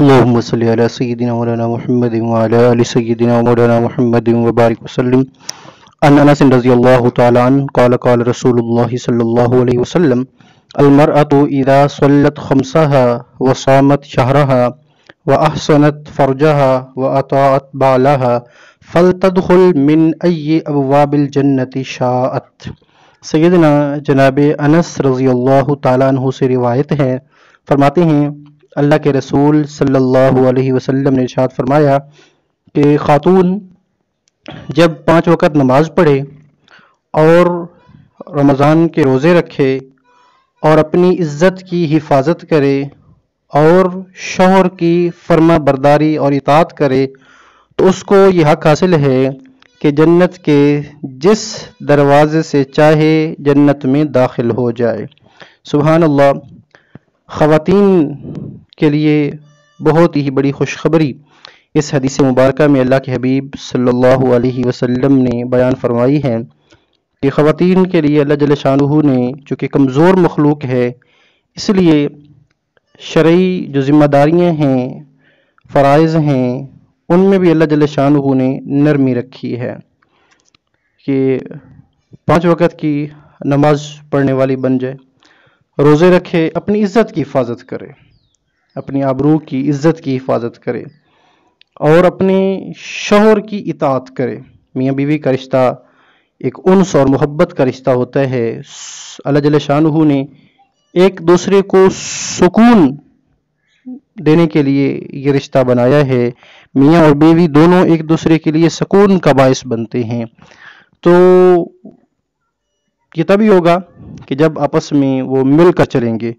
اللهم صل علی سیدنا مولانا محمد وعلی آل سیدنا مولانا محمد وبارک وسلم ان انس رضی اللہ تعالی عنہ قال قال رسول اللہ صلی اللہ علیہ وسلم المرأة اذا صلت خمسها وصامت شهرها واحسنت فرجها واطاعت بالها فلتدخل من اي ابواب الجنة شاءت سیدنا جناب انس رضی اللہ تعالی عنہ سے روایت ہے فرماتے ہیں اللہ کے رسول صلی اللہ علیہ وسلم نے ارشاد فرمایا کہ خاتون جب پانچ وقت نماز پڑھے اور رمضان کے روزے رکھے اور اپنی عزت کی حفاظت کرے اور شوہر کی فرما برداری اور اطاعت کرے تو اس کو یہ حق حاصل ہے کہ جنت کے جس دروازے سے چاہے جنت میں داخل ہو جائے سبحان اللہ خواتین کے لیے بہت ہی بڑی خوشخبری اس حدیث مبارکہ میں اللہ کے حبیب صلی اللہ علیہ وسلم نے بیان فرمائی ہے کہ خواتین کے لیے اللہ جل شانہ نے جو کہ کمزور مخلوق ہے اس لیے شرعی جو ذمہ داریاں ہیں فرائض ہیں ان میں بھی اللہ جل شاہ نے نرمی رکھی ہے کہ پانچ وقت کی نماز پڑھنے والی بن جائے روزے رکھے اپنی عزت کی حفاظت کرے اپنی آبرو کی عزت کی حفاظت کرے اور اپنے شوہر کی اطاعت کرے میاں بیوی کا رشتہ ایک انس اور محبت کا رشتہ ہوتا ہے جل شاہ نے ایک دوسرے کو سکون دینے کے لیے یہ رشتہ بنایا ہے میاں اور بیوی دونوں ایک دوسرے کے لیے سکون کا باعث بنتے ہیں تو یہ تبھی ہوگا کہ جب آپس میں وہ مل کر چلیں گے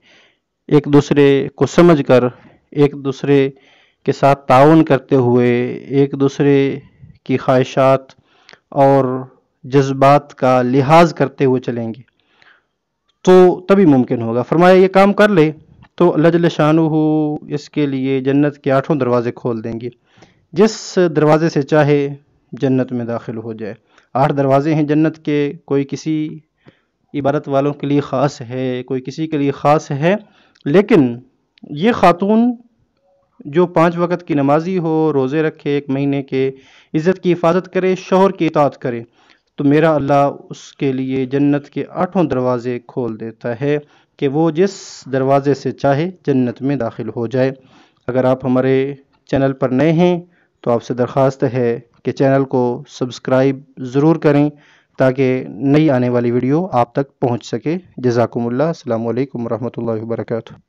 ایک دوسرے کو سمجھ کر ایک دوسرے کے ساتھ تعاون کرتے ہوئے ایک دوسرے کی خواہشات اور جذبات کا لحاظ کرتے ہوئے چلیں گے تو تبھی ممکن ہوگا فرمایا یہ کام کر لے تو اللہ شانو ہو اس کے لیے جنت کے آٹھوں دروازے کھول دیں گے جس دروازے سے چاہے جنت میں داخل ہو جائے آٹھ دروازے ہیں جنت کے کوئی کسی عبارت والوں کے لیے خاص ہے کوئی کسی کے لیے خاص ہے لیکن یہ خاتون جو پانچ وقت کی نمازی ہو روزے رکھے ایک مہینے کے عزت کی حفاظت کرے شوہر کی اطاعت کرے تو میرا اللہ اس کے لیے جنت کے آٹھوں دروازے کھول دیتا ہے کہ وہ جس دروازے سے چاہے جنت میں داخل ہو جائے اگر آپ ہمارے چینل پر نئے ہیں تو آپ سے درخواست ہے کہ چینل کو سبسکرائب ضرور کریں تاکہ نئی آنے والی ویڈیو آپ تک پہنچ سکے جزاکم اللہ السلام علیکم ورحمۃ اللہ وبرکاتہ